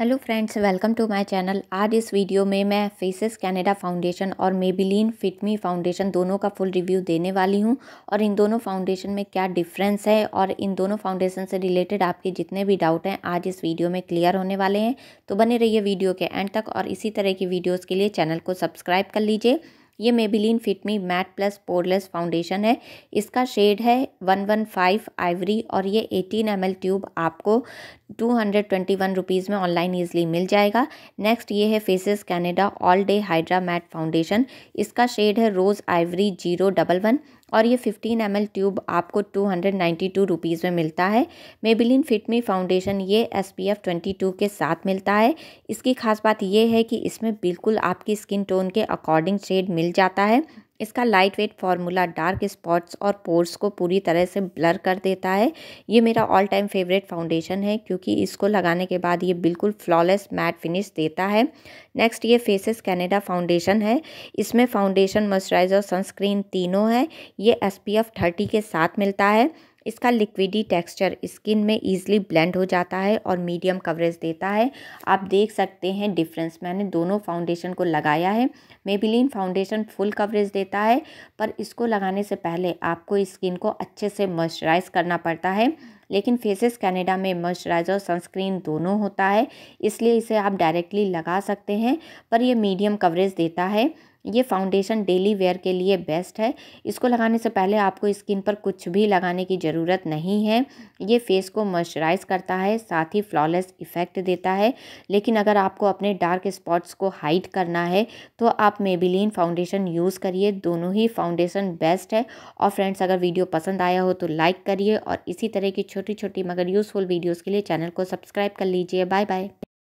hello friends welcome to my channel आज इस video में मैं फेसेस कनाडा फाउंडेशन और मेबिलीन फिटमी फाउंडेशन दोनों का फुल रिव्यू देने वाली हूं और इन दोनों फाउंडेशन में क्या डिफरेंस है और इन दोनों फाउंडेशन से रिलेटेड आपके जितने भी डाउट हैं आज इस वीडियो में क्लियर होने वाले हैं तो बने रहिए वीडियो के एंड तक और इसी तरह की वीडियोज़ के लिए चैनल को सब्सक्राइब कर लीजिए ये Maybelline fit me matte plus poreless foundation है इसका शेड है वन वन फाइव आइवरी और ये एटीन एम ट्यूब आपको two hundred twenty one rupees में ऑनलाइन ईजिली मिल जाएगा नेक्स्ट ये है Faces Canada all day hydra matte foundation इसका शेड है rose ivory zero double one और ये 15 एम ट्यूब आपको टू हंड्रेड में मिलता है मेबिलिन फिट मी फाउंडेशन ये एस पी एफ के साथ मिलता है इसकी खास बात ये है कि इसमें बिल्कुल आपकी स्किन टोन के अकॉर्डिंग शेड मिल जाता है इसका light weight formula dark spots और पोर्स को पूरी तरह से ब्लर कर देता है ये मेरा ऑल टाइम फेवरेट फाउंडेशन है क्योंकि इसको लगाने के बाद ये बिल्कुल फ्लॉलेस मैट फिनिश देता है नेक्स्ट ये फेसेस कैनेडा फाउंडेशन है इसमें फाउंडेशन मॉइस्चराइजर सनस्क्रीन तीनों है ये एस पी एफ थर्टी के साथ मिलता है इसका लिक्विडी टेक्सचर स्किन में ईजिली ब्लेंड हो जाता है और मीडियम कवरेज देता है आप देख सकते हैं डिफरेंस मैंने दोनों फाउंडेशन को लगाया है मेबिलीन फाउंडेशन फुल कवरेज देता है पर इसको लगाने से पहले आपको स्किन को अच्छे से मॉइस्चराइज करना पड़ता है लेकिन फेसेस कनाडा में मॉइस्चराइज़र और सनस्क्रीन दोनों होता है इसलिए इसे आप डायरेक्टली लगा सकते हैं पर यह मीडियम कवरेज देता है ये फाउंडेशन डेली वेयर के लिए बेस्ट है इसको लगाने से पहले आपको स्किन पर कुछ भी लगाने की ज़रूरत नहीं है ये फेस को मॉइस्चराइज करता है साथ ही फ्लॉलेस इफ़ेक्ट देता है लेकिन अगर आपको अपने डार्क स्पॉट्स को हाइड करना है तो आप मेबिलीन फाउंडेशन यूज़ करिए दोनों ही फाउंडेशन बेस्ट है और फ्रेंड्स अगर वीडियो पसंद आया हो तो लाइक करिए और इसी तरह की छोटी छोटी मगर यूज़फुल वीडियोज़ के लिए चैनल को सब्सक्राइब कर लीजिए बाय बाय